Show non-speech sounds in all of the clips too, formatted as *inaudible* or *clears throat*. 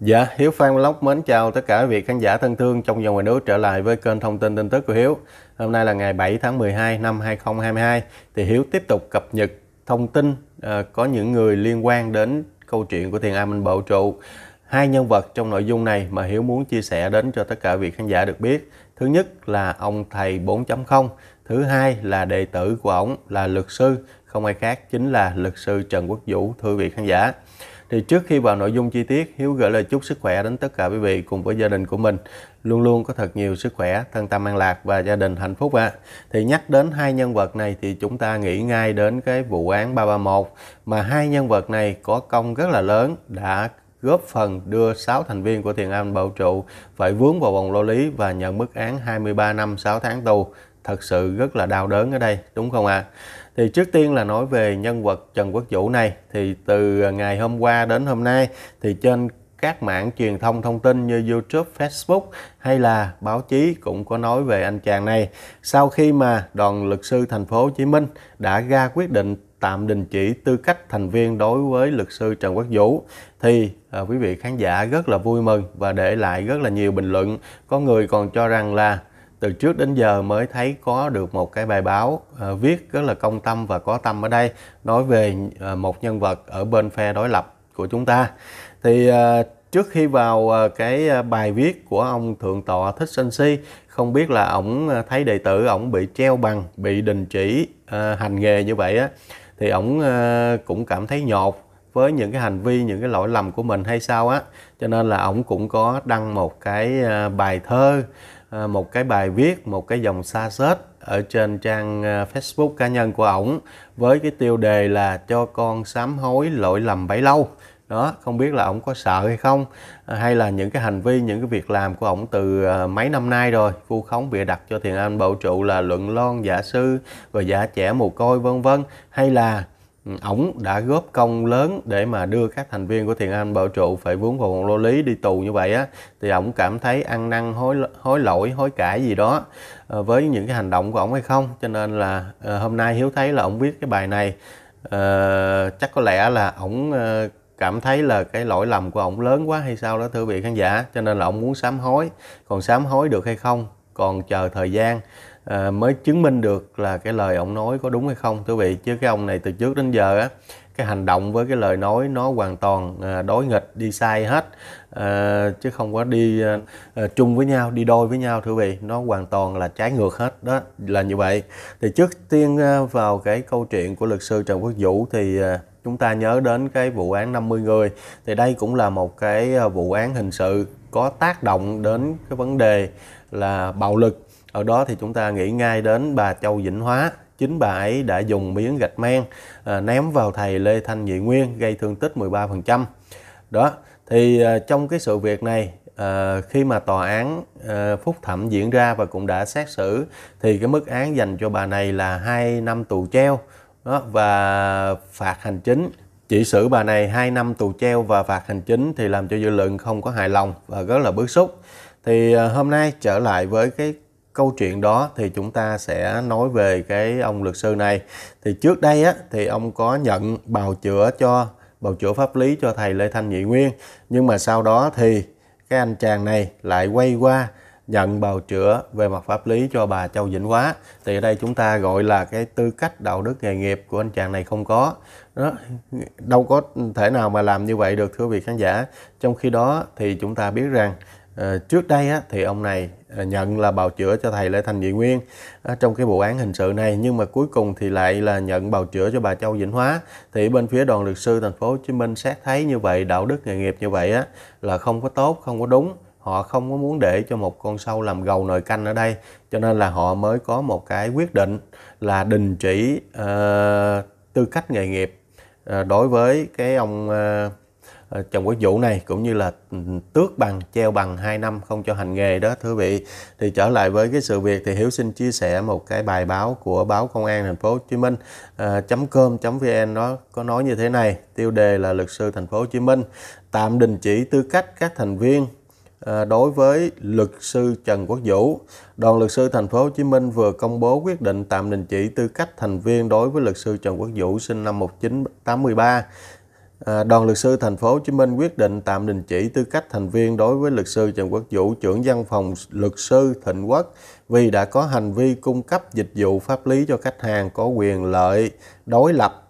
Dạ, Hiếu Phan Vlog mến chào tất cả quý vị khán giả thân thương trong và ngoài nước trở lại với kênh thông tin tin tức của Hiếu. Hôm nay là ngày 7 tháng 12 năm 2022 thì Hiếu tiếp tục cập nhật thông tin à, có những người liên quan đến câu chuyện của thiền An Minh Bộ Trụ. Hai nhân vật trong nội dung này mà Hiếu muốn chia sẻ đến cho tất cả quý vị khán giả được biết. Thứ nhất là ông thầy 4.0, thứ hai là đệ tử của ông là luật sư, không ai khác chính là luật sư Trần Quốc Vũ thưa quý vị khán giả. Thì trước khi vào nội dung chi tiết, Hiếu gửi lời chúc sức khỏe đến tất cả quý vị cùng với gia đình của mình. Luôn luôn có thật nhiều sức khỏe, thân tâm an lạc và gia đình hạnh phúc ạ. À. Thì nhắc đến hai nhân vật này thì chúng ta nghĩ ngay đến cái vụ án 331 mà hai nhân vật này có công rất là lớn đã góp phần đưa 6 thành viên của Thiền am Bảo Trụ phải vướng vào vòng lao lý và nhận mức án 23 năm 6 tháng tù thật sự rất là đau đớn ở đây đúng không ạ à? thì trước tiên là nói về nhân vật Trần Quốc Vũ này thì từ ngày hôm qua đến hôm nay thì trên các mạng truyền thông thông tin như YouTube, Facebook hay là báo chí cũng có nói về anh chàng này. Sau khi mà đoàn luật sư thành phố Hồ Chí Minh đã ra quyết định tạm đình chỉ tư cách thành viên đối với luật sư Trần Quốc Vũ thì à, quý vị khán giả rất là vui mừng và để lại rất là nhiều bình luận. Có người còn cho rằng là từ trước đến giờ mới thấy có được một cái bài báo uh, viết rất là công tâm và có tâm ở đây nói về uh, một nhân vật ở bên phe đối lập của chúng ta thì uh, trước khi vào cái bài viết của ông thượng tọa thích sanh si không biết là ổng thấy đệ tử ổng bị treo bằng bị đình chỉ uh, hành nghề như vậy á thì ổng uh, cũng cảm thấy nhột với những cái hành vi những cái lỗi lầm của mình hay sao á cho nên là ổng cũng có đăng một cái uh, bài thơ Ờ, một cái bài viết một cái dòng xa xết ở trên trang ờ, Facebook cá nhân của ổng với cái tiêu đề là cho con sám hối lỗi lầm bấy lâu đó không biết là ổng có sợ hay không ờ, hay là những cái hành vi những cái việc làm của ổng từ mấy năm nay rồi vu khống bịa đặt cho thiền an bảo trụ là luận lon giả sư rồi giả trẻ mồ côi vân vân hay là ổng đã góp công lớn để mà đưa các thành viên của Thiền An Bảo Trụ phải vướng vào vòng lô lý đi tù như vậy á thì ổng cảm thấy ăn năn hối hối lỗi hối cải gì đó ờ, với những cái hành động của ổng hay không cho nên là ờ, hôm nay Hiếu thấy là ổng viết cái bài này ờ, chắc có lẽ là ổng cảm thấy là cái lỗi lầm của ổng lớn quá hay sao đó thưa vị khán giả cho nên là ổng muốn sám hối còn sám hối được hay không còn chờ thời gian à, mới chứng minh được là cái lời ông nói có đúng hay không thưa vị chứ cái ông này từ trước đến giờ á cái hành động với cái lời nói nó hoàn toàn à, đối nghịch đi sai hết à, chứ không có đi à, chung với nhau đi đôi với nhau thưa vị nó hoàn toàn là trái ngược hết đó là như vậy thì trước tiên vào cái câu chuyện của luật sư Trần Quốc Vũ thì à, chúng ta nhớ đến cái vụ án 50 người thì đây cũng là một cái vụ án hình sự có tác động đến cái vấn đề là bạo lực ở đó thì chúng ta nghĩ ngay đến bà Châu Vĩnh Hóa chính bà ấy đã dùng miếng gạch men à, ném vào thầy Lê Thanh Nhị Nguyên gây thương tích 13%. Đó, thì à, trong cái sự việc này à, khi mà tòa án à, phúc thẩm diễn ra và cũng đã xét xử thì cái mức án dành cho bà này là 2 năm tù treo đó, và phạt hành chính chỉ xử bà này 2 năm tù treo và phạt hành chính thì làm cho dư luận không có hài lòng và rất là bức xúc. Thì à, hôm nay trở lại với cái câu chuyện đó thì chúng ta sẽ nói về cái ông luật sư này thì trước đây á thì ông có nhận bào chữa cho bào chữa pháp lý cho thầy Lê Thanh Nhị Nguyên nhưng mà sau đó thì cái anh chàng này lại quay qua nhận bào chữa về mặt pháp lý cho bà Châu Vĩnh Hóa thì ở đây chúng ta gọi là cái tư cách đạo đức nghề nghiệp của anh chàng này không có đó đâu có thể nào mà làm như vậy được thưa vị khán giả trong khi đó thì chúng ta biết rằng Ờ, trước đây á, thì ông này ờ, nhận là bào chữa cho thầy Lê Thành Dị Nguyên ờ, trong cái vụ án hình sự này nhưng mà cuối cùng thì lại là nhận bào chữa cho bà Châu Vĩnh Hóa thì bên phía đoàn luật sư thành phố Hồ Chí Minh xét thấy như vậy đạo đức nghề nghiệp như vậy á, là không có tốt không có đúng họ không có muốn để cho một con sâu làm gầu nồi canh ở đây cho nên là họ mới có một cái quyết định là đình chỉ uh, tư cách nghề nghiệp uh, đối với cái ông uh, Ờ, trong quốc vụ này cũng như là ừ, tước bằng treo bằng 2 năm không cho hành nghề đó thưa vị thì trở lại với cái sự việc thì Hiếu xin chia sẻ một cái bài báo của báo công an thành phố Hồ Chí Minh à, ờ, .com.vn nó có nói như thế này tiêu đề là luật sư thành phố Hồ Chí Minh tạm đình chỉ tư cách các thành viên ờ, đối với luật sư Trần Quốc Vũ đoàn luật sư thành phố Hồ Chí Minh vừa công bố quyết định tạm đình chỉ tư cách thành viên đối với luật sư Trần Quốc Vũ sinh năm 1983 À, đoàn luật sư thành phố Hồ Chí Minh quyết định tạm đình chỉ tư cách thành viên đối với luật sư Trần Quốc Vũ, trưởng văn phòng luật sư Thịnh Quốc vì đã có hành vi cung cấp dịch vụ pháp lý cho khách hàng có quyền lợi đối lập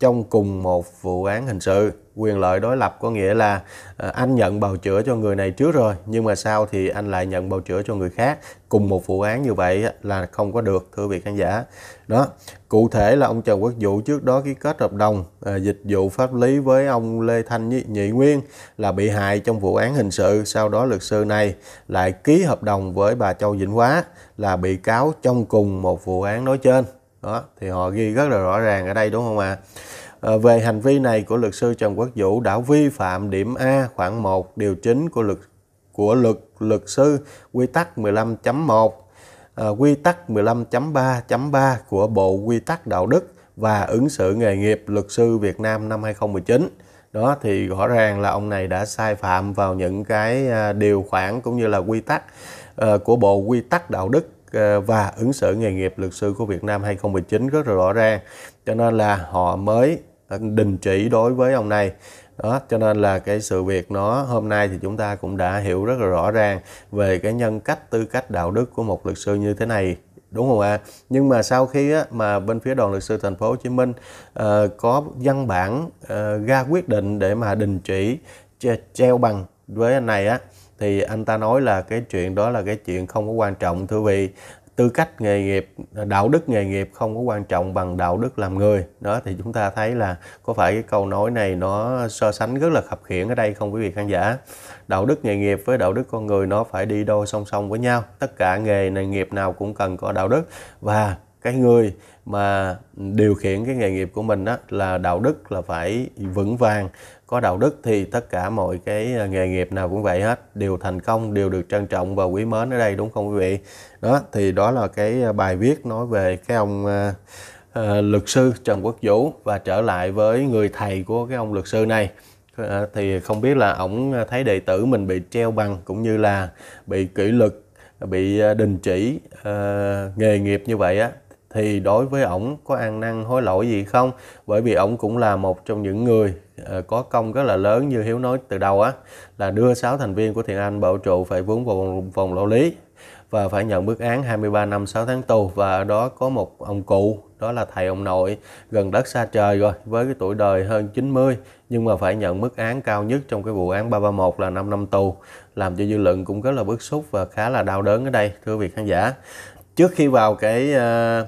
trong cùng một vụ án hình sự quyền lợi đối lập có nghĩa là ờ, anh nhận bào chữa cho người này trước rồi nhưng mà sau thì anh lại nhận bào chữa cho người khác cùng một vụ án như vậy là không có được thưa vị khán giả đó cụ thể là ông Trần Quốc Vũ trước đó ký kết hợp đồng ờ, dịch vụ pháp lý với ông Lê Thanh Nhị, Nhị Nguyên là bị hại trong vụ án hình sự sau đó luật sư này lại ký hợp đồng với bà Châu Vĩnh Hóa là bị cáo trong cùng một vụ án nói trên đó thì họ ghi rất là rõ ràng ở đây đúng không ạ à? à, về hành vi này của luật sư Trần Quốc Vũ đã vi phạm điểm A khoảng 1 điều chính của luật của luật luật sư quy tắc 15.1 à, ờ, quy tắc 15.3.3 của Bộ Quy tắc Đạo đức và ứng xử nghề nghiệp luật sư Việt Nam năm 2019 đó thì rõ ràng là ông này đã sai phạm vào những cái à, điều khoản cũng như là quy tắc ờ, của bộ quy tắc đạo đức Ờ, và ứng xử nghề nghiệp luật sư của Việt Nam 2019 rất là rõ ràng cho nên là họ mới ờ, đình chỉ đối với ông này đó cho nên là cái sự việc nó hôm nay thì chúng ta cũng đã hiểu rất là rõ ràng về cái nhân cách tư cách đạo đức của một luật sư như thế này đúng không ạ nhưng mà sau khi á, mà bên phía đoàn luật sư thành phố Hồ Chí Minh uh, có văn bản uh, ra quyết định để mà đình chỉ treo bằng với anh này á thì anh ta nói là cái chuyện đó là cái chuyện không có quan trọng thưa vị tư cách nghề nghiệp đạo đức nghề nghiệp không có quan trọng bằng đạo đức làm người đó thì chúng ta thấy là có phải cái câu nói này nó so sánh rất là khập khiển ở đây không quý vị khán giả đạo đức nghề nghiệp với đạo đức con người nó phải đi đôi song song với nhau tất cả nghề nghề nghiệp nào cũng cần có đạo đức và cái người mà điều khiển cái nghề nghiệp của mình đó là đạo đức là phải vững vàng có đạo đức thì tất cả mọi cái à, nghề nghiệp nào cũng vậy hết đều thành công đều được trân trọng và quý mến ở đây đúng không quý vị đó thì đó là cái à, bài viết nói về cái ông uh, uh, luật sư Trần Quốc Vũ và trở lại với người thầy của cái ông luật sư này uh, thì không biết là ổng thấy đệ tử mình bị treo bằng cũng như là bị kỷ luật bị đình chỉ uh, nghề nghiệp như vậy á thì đối với ổng có ăn năn hối lỗi gì không bởi vì ổng cũng là một trong những người ờ, có công rất là lớn như hiếu nói từ đầu á là đưa 6 thành viên của thiện anh bảo trụ phải vướng vào vòng, vòng lao lý và phải nhận bức án 23 năm 6 tháng tù và ở đó có một ông cụ đó là thầy ông nội gần đất xa trời rồi với cái tuổi đời hơn 90 nhưng mà phải nhận mức án cao nhất trong cái vụ án 331 là 5 năm tù làm cho dư luận cũng rất là bức xúc và khá là đau đớn ở đây thưa vị khán giả trước khi vào cái uh,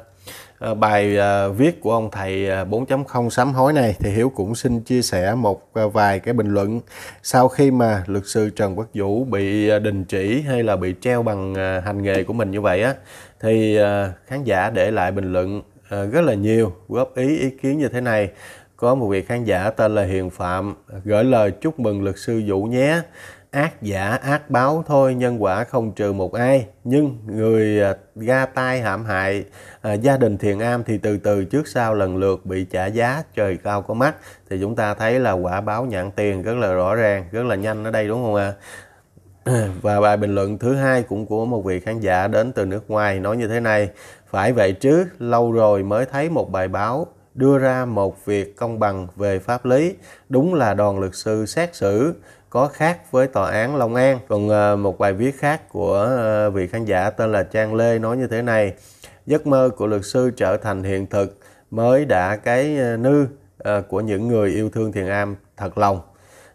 Ờ, bài ờ, viết của ông thầy 4.0 ờ, sám hối này thì Hiếu cũng xin chia sẻ một vài cái bình luận sau khi mà luật sư Trần Quốc Vũ bị đình chỉ hay là bị treo bằng hành nghề của mình như vậy á thì khán giả để lại bình luận rất là nhiều góp ý ý kiến như thế này có một vị khán giả tên là Hiền Phạm gửi lời chúc mừng luật sư Vũ nhé ác giả ác báo thôi nhân quả không trừ một ai nhưng người à, ra tay hãm hại à, gia đình thiền am thì từ từ trước sau lần lượt bị trả giá trời cao có mắt thì chúng ta thấy là quả báo nhãn tiền rất là rõ ràng rất là nhanh ở đây đúng không ạ à? *clears throat* và bài bình luận thứ hai cũng của một vị khán giả đến từ nước ngoài nói như thế này phải vậy chứ lâu rồi mới thấy một bài báo đưa ra một việc công bằng về pháp lý đúng là đoàn luật sư xét xử có khác với tòa án Long An. Còn ờ, một bài viết khác của ờ, vị khán giả tên là Trang Lê nói như thế này. Giấc mơ của luật sư trở thành hiện thực mới đã cái ờ, nư của những người yêu thương Thiền Am thật lòng.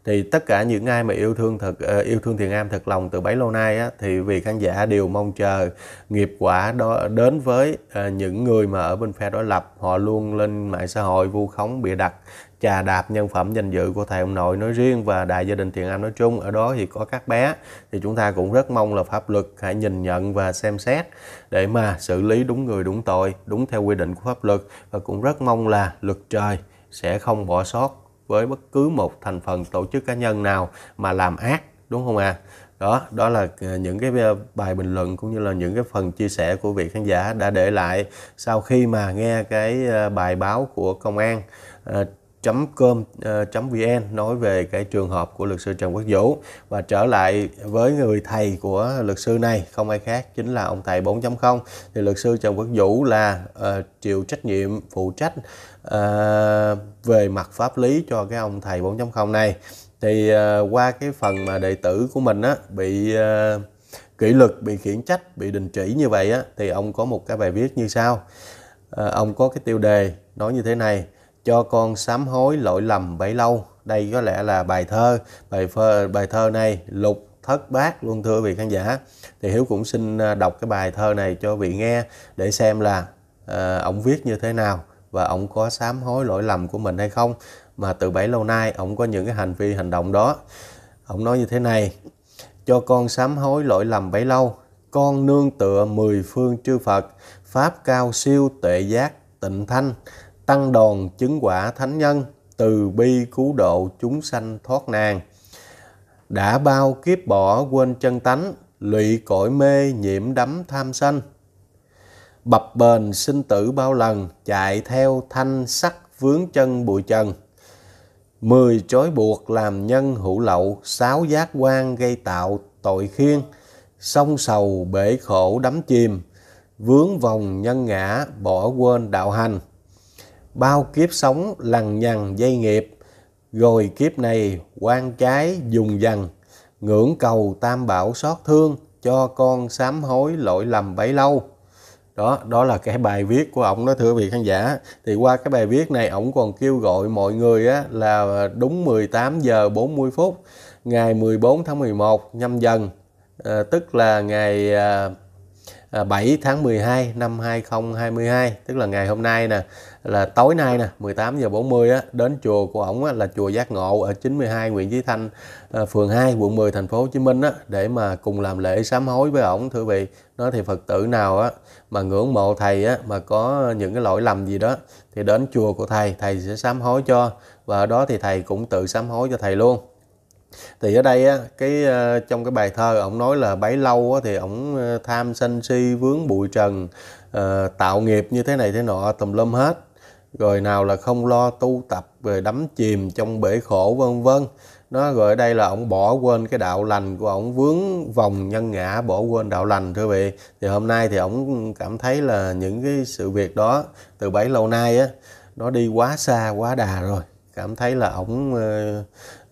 Thì tất cả những ai mà yêu thương thật yêu thương Thiền Am thật lòng từ bấy lâu nay á, thì vị khán giả đều mong chờ nghiệp quả đó đến với những người mà ở bên phe đối lập họ luôn lên mạng xã hội vu khống bịa đặt chà đạp nhân phẩm danh dự của thầy ông nội nói riêng và đại gia đình Thiện Am nói chung ở đó thì có các bé thì chúng ta cũng rất mong là pháp luật hãy nhìn nhận và xem xét để mà xử lý đúng người đúng tội đúng theo quy định của pháp luật và cũng rất mong là luật trời sẽ không bỏ sót với bất cứ một thành phần tổ chức cá nhân nào mà làm ác đúng không ạ à? đó đó là ờ, những cái ờ, bài bình luận cũng như là những cái phần chia sẻ của vị khán giả đã để lại sau khi mà nghe cái ờ, bài báo của công an com.vn ờ, nói về cái trường hợp của luật sư Trần Quốc Vũ và trở lại với người thầy của luật sư này không ai khác chính là ông thầy 4.0 thì luật sư Trần Quốc Vũ là uh, chịu trách nhiệm phụ trách uh, về mặt pháp lý cho cái ông thầy 4.0 này thì uh, qua cái phần mà đệ tử của mình á bị uh, kỷ luật bị khiển trách bị đình chỉ như vậy á thì ông có một cái bài viết như sau à, ông có cái tiêu đề nói như thế này cho con sám hối lỗi lầm bấy lâu đây có lẽ là bài thơ bài thơ bài thơ này lục thất bát luôn thưa vị khán giả thì hiếu cũng xin ờ, đọc cái bài thơ này cho vị nghe để xem là uh, ông viết như thế nào và ông có sám hối lỗi lầm của mình hay không mà từ bấy lâu nay ông có những cái hành vi hành động đó ông nói như thế này cho con sám hối lỗi lầm bấy lâu con nương tựa mười phương chư Phật pháp cao siêu tệ giác tịnh thanh tăng đòn chứng quả thánh nhân, từ bi cứu độ chúng sanh thoát nạn. Đã bao kiếp bỏ quên chân tánh, lụy cõi mê nhiễm đắm tham sanh Bập bền sinh tử bao lần, chạy theo thanh sắc vướng chân bụi trần. Mười trói buộc làm nhân hữu lậu, sáu giác quan gây tạo tội khiên. Sông sầu bể khổ đắm chìm, vướng vòng nhân ngã bỏ quên đạo hành bao kiếp sống lằng nhằng dây nghiệp, rồi kiếp này quan trái dùng dần, ngưỡng cầu tam bảo xót thương cho con sám hối lỗi lầm bấy lâu. Đó, đó là cái bài viết của ông đó thưa vị khán giả. Thì qua cái bài viết này ông còn kêu gọi mọi người á, là đúng 18 giờ 40 phút ngày 14 tháng 11 nhâm dần, à, tức là ngày à, 7 à, tháng 12 năm 2022 tức là ngày hôm nay nè là tối nay nè 18 giờ 40 á, đến chùa của ông á, là chùa Giác Ngộ ở 92 Nguyễn Chí Thanh à, phường 2 quận 10 thành phố Hồ Chí Minh á, để mà cùng làm lễ sám hối với ông thưa vị nó thì Phật tử nào á, mà ngưỡng mộ thầy á, mà có những cái lỗi lầm gì đó thì đến chùa của thầy thầy sẽ sám hối cho và ở đó thì thầy cũng tự sám hối cho thầy luôn thì ở đây á, cái ờ, trong cái bài thơ ông nói là bấy lâu á, thì ông ờ, tham sân si vướng bụi trần à, tạo nghiệp như thế này thế nọ tùm lum hết rồi nào là không lo tu tập về đắm chìm trong bể khổ vân vân nó rồi ở đây là ông bỏ quên cái đạo lành của ông vướng vòng nhân ngã bỏ quên đạo lành thưa vị thì hôm nay thì ông cảm thấy là những cái sự việc đó từ bấy lâu nay á nó đi quá xa quá đà rồi cảm thấy là ổng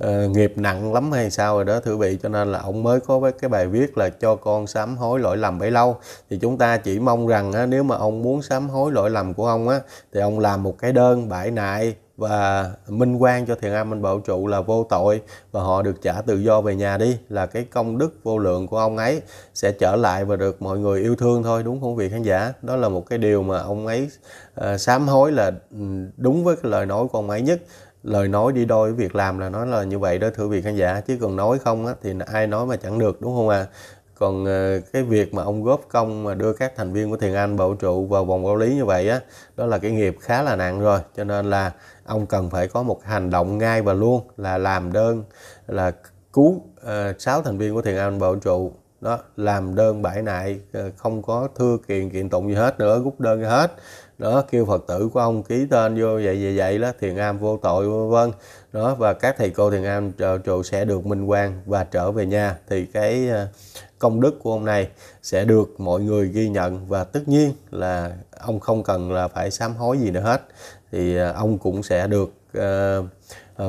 uh, nghiệp nặng lắm hay sao rồi đó thưa vị cho nên là ông mới có cái bài viết là cho con sám hối lỗi lầm bấy lâu thì chúng ta chỉ mong rằng á, nếu mà ông muốn sám hối lỗi lầm của ông á thì ông làm một cái đơn bãi nại và minh quan cho thiền am minh bảo trụ là vô tội và họ được trả tự do về nhà đi là cái công đức vô lượng của ông ấy sẽ trở lại và được mọi người yêu thương thôi đúng không vị khán giả đó là một cái điều mà ông ấy uh, sám hối là ừ, đúng với cái lời nói của ông ấy nhất lời nói đi đôi với việc làm là nói là như vậy đó thưa vị khán giả chứ còn nói không á, thì ai nói mà chẳng được đúng không à còn ờ, cái việc mà ông góp công mà đưa các thành viên của thiền anh bảo trụ vào vòng quản lý như vậy á đó là cái nghiệp khá là nặng rồi cho nên là ông cần phải có một hành động ngay và luôn là làm đơn là cứu ờ, sáu uh, thành viên của thiền anh bảo trụ đó làm đơn bãi nại ờ, không có thưa kiện kiện tụng gì hết nữa rút đơn hết đó kêu phật tử của ông ký tên vô vậy vậy vậy đó thiền am vô tội vân vân đó và các thầy cô thiền am trụ sẽ được minh quan và trở về nhà thì cái ờ, công đức của ông này sẽ được mọi người ghi nhận và tất nhiên là ông không cần là phải sám hối gì nữa hết thì ờ, ông cũng sẽ được uh,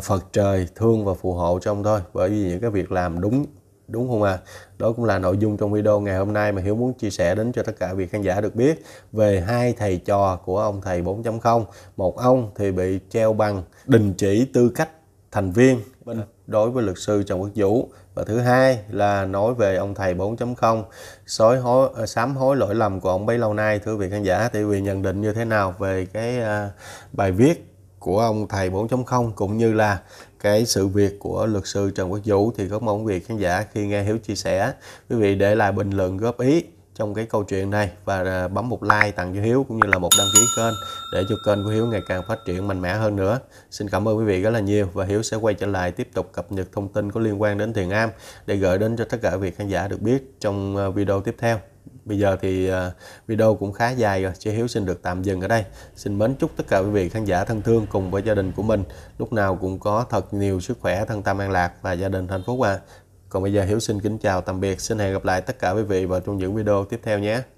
Phật trời thương và phù hộ cho ông thôi bởi vì những cái việc làm đúng đúng không ạ? À? Đó cũng là nội dung trong video ngày hôm nay mà Hiếu muốn chia sẻ đến cho tất cả vị khán giả được biết về hai thầy trò của ông thầy 4.0. Một ông thì bị treo bằng đình chỉ tư cách thành viên bên đối với luật sư Trần Quốc Vũ và thứ hai là nói về ông thầy 4.0 sói hối ờ, sám hối lỗi lầm của ông bấy lâu nay thưa vị khán giả thì vì nhận định như thế nào về cái ờ, bài viết của ông thầy 4.0 cũng như là cái sự việc của luật sư Trần Quốc Vũ thì rất mong quý vị khán giả khi nghe Hiếu chia sẻ quý vị để lại bình luận góp ý trong cái câu chuyện này và à, bấm một like tặng cho Hiếu cũng như là một đăng ký kênh để cho kênh của Hiếu ngày càng phát triển mạnh mẽ hơn nữa. Xin cảm ơn quý vị rất là nhiều và Hiếu sẽ quay trở lại tiếp tục cập nhật thông tin có liên quan đến Thiền Am để gửi đến cho tất cả quý vị khán giả được biết trong à, video tiếp theo. Bây giờ thì à, video cũng khá dài rồi, Chị Hiếu xin được tạm dừng ở đây. Xin mến chúc tất cả quý vị khán giả thân thương cùng với gia đình của mình lúc nào cũng có thật nhiều sức khỏe, thân tâm an lạc và gia đình hạnh phúc à. Còn bây giờ Hiếu xin kính chào tạm biệt, xin hẹn gặp lại tất cả quý vị vào trong những video tiếp theo nhé.